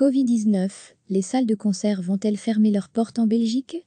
Covid-19, les salles de concert vont-elles fermer leurs portes en Belgique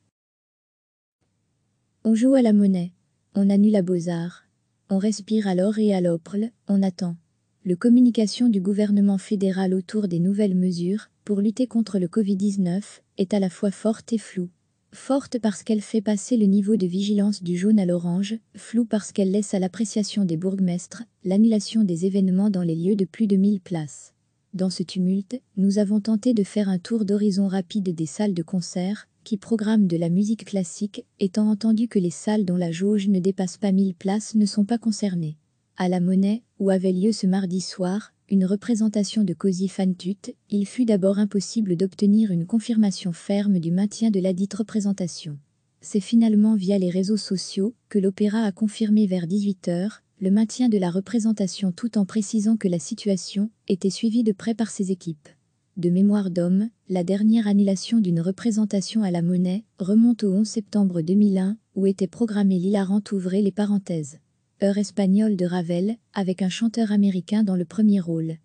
On joue à la monnaie, on annule à Beaux-Arts, on respire à l'or et à l'oprl, on attend. Le communication du gouvernement fédéral autour des nouvelles mesures pour lutter contre le Covid-19 est à la fois forte et floue. Forte parce qu'elle fait passer le niveau de vigilance du jaune à l'orange, floue parce qu'elle laisse à l'appréciation des bourgmestres l'annulation des événements dans les lieux de plus de 1000 places. Dans ce tumulte, nous avons tenté de faire un tour d'horizon rapide des salles de concert, qui programment de la musique classique, étant entendu que les salles dont la jauge ne dépasse pas 1000 places ne sont pas concernées. À La Monnaie, où avait lieu ce mardi soir, une représentation de Cosy Fantut, il fut d'abord impossible d'obtenir une confirmation ferme du maintien de ladite représentation. C'est finalement via les réseaux sociaux que l'opéra a confirmé vers 18h le maintien de la représentation tout en précisant que la situation était suivie de près par ses équipes. De mémoire d'homme, la dernière annulation d'une représentation à la monnaie remonte au 11 septembre 2001, où était programmé l'hilarante ouvrez les parenthèses. Heure espagnole de Ravel, avec un chanteur américain dans le premier rôle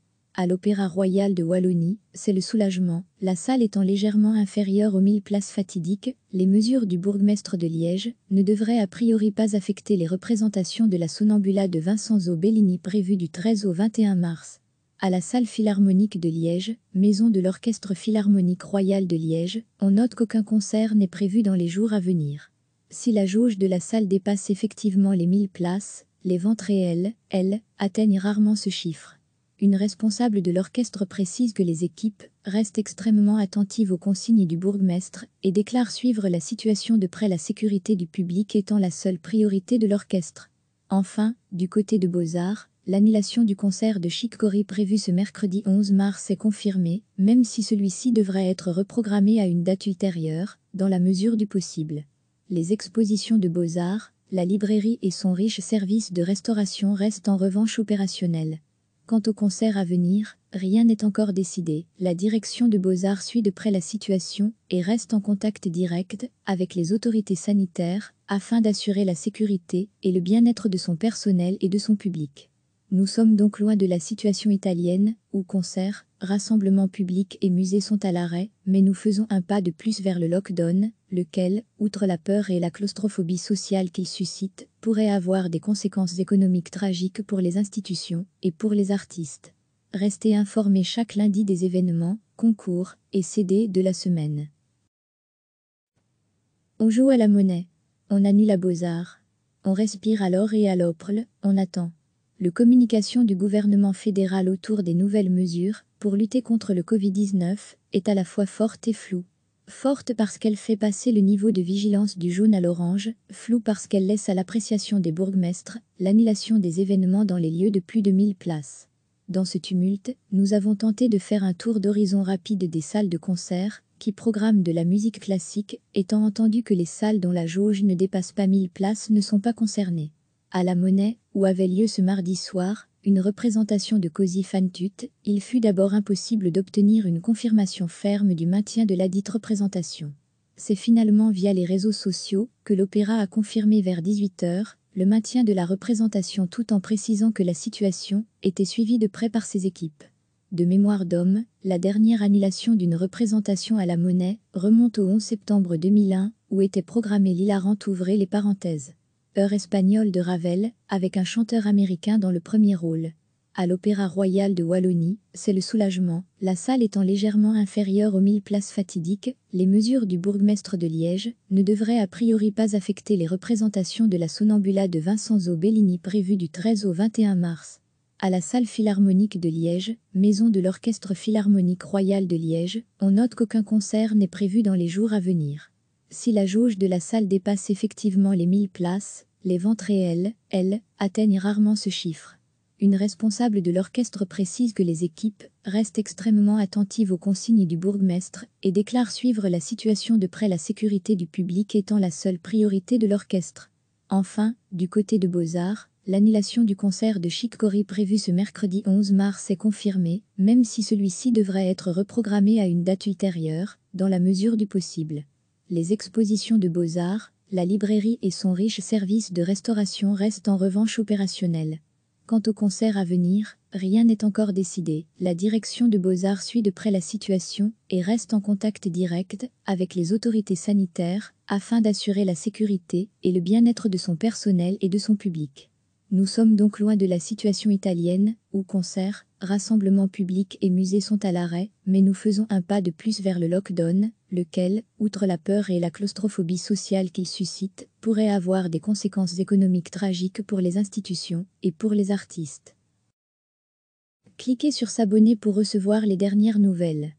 à l'Opéra Royal de Wallonie, c'est le soulagement, la salle étant légèrement inférieure aux 1000 places fatidiques, les mesures du bourgmestre de Liège ne devraient a priori pas affecter les représentations de la Sonambula de Vincenzo Bellini prévues du 13 au 21 mars. À la salle philharmonique de Liège, maison de l'Orchestre philharmonique royal de Liège, on note qu'aucun concert n'est prévu dans les jours à venir. Si la jauge de la salle dépasse effectivement les 1000 places, les ventes réelles, elles, atteignent rarement ce chiffre. Une responsable de l'orchestre précise que les équipes restent extrêmement attentives aux consignes du bourgmestre et déclare suivre la situation de près la sécurité du public étant la seule priorité de l'orchestre. Enfin, du côté de Beaux-Arts, l'annulation du concert de Chic prévu ce mercredi 11 mars est confirmée, même si celui-ci devrait être reprogrammé à une date ultérieure, dans la mesure du possible. Les expositions de Beaux-Arts, la librairie et son riche service de restauration restent en revanche opérationnels. Quant au concert à venir, rien n'est encore décidé. La direction de Beaux-Arts suit de près la situation et reste en contact direct avec les autorités sanitaires afin d'assurer la sécurité et le bien-être de son personnel et de son public. Nous sommes donc loin de la situation italienne où concerts, rassemblements publics et musées sont à l'arrêt, mais nous faisons un pas de plus vers le lockdown, lequel, outre la peur et la claustrophobie sociale qu'il suscite, pourrait avoir des conséquences économiques tragiques pour les institutions et pour les artistes. Restez informés chaque lundi des événements, concours et CD de la semaine. On joue à la monnaie, on annule à Beaux-Arts, on respire à l'or et à l'opre, on attend. Le communication du gouvernement fédéral autour des nouvelles mesures pour lutter contre le Covid-19 est à la fois forte et floue forte parce qu'elle fait passer le niveau de vigilance du jaune à l'orange, floue parce qu'elle laisse à l'appréciation des bourgmestres l'annulation des événements dans les lieux de plus de 1000 places. Dans ce tumulte, nous avons tenté de faire un tour d'horizon rapide des salles de concert, qui programment de la musique classique, étant entendu que les salles dont la jauge ne dépasse pas 1000 places ne sont pas concernées. À la Monnaie, où avait lieu ce mardi soir, une représentation de Cosy fan il fut d'abord impossible d'obtenir une confirmation ferme du maintien de ladite représentation. C'est finalement via les réseaux sociaux que l'opéra a confirmé vers 18h le maintien de la représentation tout en précisant que la situation était suivie de près par ses équipes. De mémoire d'homme, la dernière annulation d'une représentation à la monnaie remonte au 11 septembre 2001 où était programmé l'hilarante ouvrée les parenthèses. Heure espagnole de Ravel, avec un chanteur américain dans le premier rôle. À l'Opéra Royal de Wallonie, c'est le soulagement, la salle étant légèrement inférieure aux 1000 places fatidiques, les mesures du bourgmestre de Liège ne devraient a priori pas affecter les représentations de la Sonambula de Vincenzo Bellini prévues du 13 au 21 mars. À la salle philharmonique de Liège, maison de l'Orchestre philharmonique royal de Liège, on note qu'aucun concert n'est prévu dans les jours à venir. Si la jauge de la salle dépasse effectivement les 1000 places, les ventes réelles, elles, atteignent rarement ce chiffre. Une responsable de l'orchestre précise que les équipes restent extrêmement attentives aux consignes du bourgmestre et déclare suivre la situation de près la sécurité du public étant la seule priorité de l'orchestre. Enfin, du côté de Beaux-Arts, l'annulation du concert de Chicory prévu ce mercredi 11 mars est confirmée, même si celui-ci devrait être reprogrammé à une date ultérieure, dans la mesure du possible. Les expositions de beaux-arts, la librairie et son riche service de restauration restent en revanche opérationnels. Quant aux concerts à venir, rien n'est encore décidé. La direction de Beaux-Arts suit de près la situation et reste en contact direct avec les autorités sanitaires afin d'assurer la sécurité et le bien-être de son personnel et de son public. Nous sommes donc loin de la situation italienne, où concerts, rassemblements publics et musées sont à l'arrêt, mais nous faisons un pas de plus vers le lockdown, lequel, outre la peur et la claustrophobie sociale qu'il suscite, pourrait avoir des conséquences économiques tragiques pour les institutions et pour les artistes. Cliquez sur s'abonner pour recevoir les dernières nouvelles.